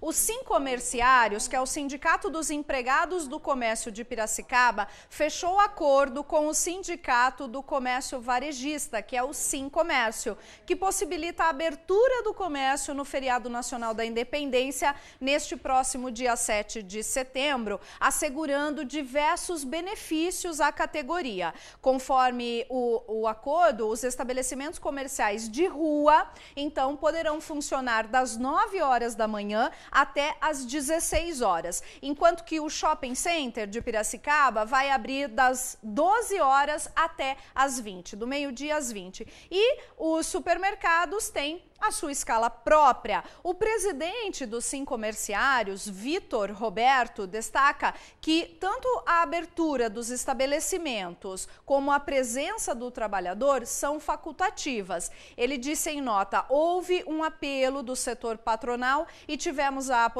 Os Comerciários, que é o Sindicato dos Empregados do Comércio de Piracicaba, fechou acordo com o Sindicato do Comércio Varejista, que é o Sim Comércio, que possibilita a abertura do comércio no feriado nacional da independência neste próximo dia 7 de setembro, assegurando diversos benefícios à categoria. Conforme o, o acordo, os estabelecimentos comerciais de rua, então, poderão funcionar das 9 horas da manhã até às 16 horas, enquanto que o Shopping Center de Piracicaba vai abrir das 12 horas até às 20, do meio-dia às 20. E os supermercados têm a sua escala própria. O presidente dos Sim Comerciários, Vitor Roberto, destaca que tanto a abertura dos estabelecimentos como a presença do trabalhador são facultativas. Ele disse em nota: houve um apelo do setor patronal e tivemos temos a,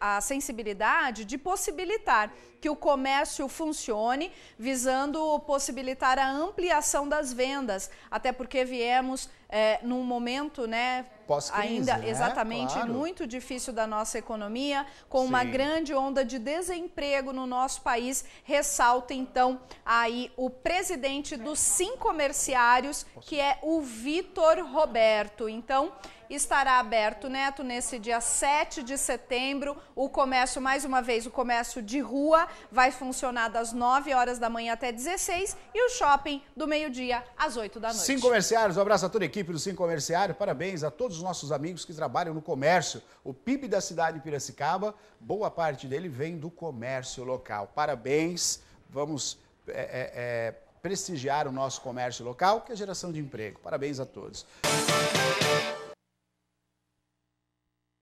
a sensibilidade de possibilitar que o comércio funcione, visando possibilitar a ampliação das vendas, até porque viemos é, num momento, né? ainda né? exatamente claro. muito difícil da nossa economia, com Sim. uma grande onda de desemprego no nosso país. Ressalta então aí o presidente dos Sim Comerciários, que é o Vitor Roberto. Então, estará aberto, Neto, nesse dia 7 de setembro. O comércio, mais uma vez, o comércio de rua vai funcionar das 9 horas da manhã até 16 e o shopping do meio-dia às 8 da noite. Sim, comerciários, um abraço a toda a equipe do Sim Comerciário, parabéns a todos os nossos amigos que trabalham no comércio. O PIB da cidade de Piracicaba, boa parte dele vem do comércio local. Parabéns, vamos. É, é, é prestigiar o nosso comércio local, que é geração de emprego. Parabéns a todos.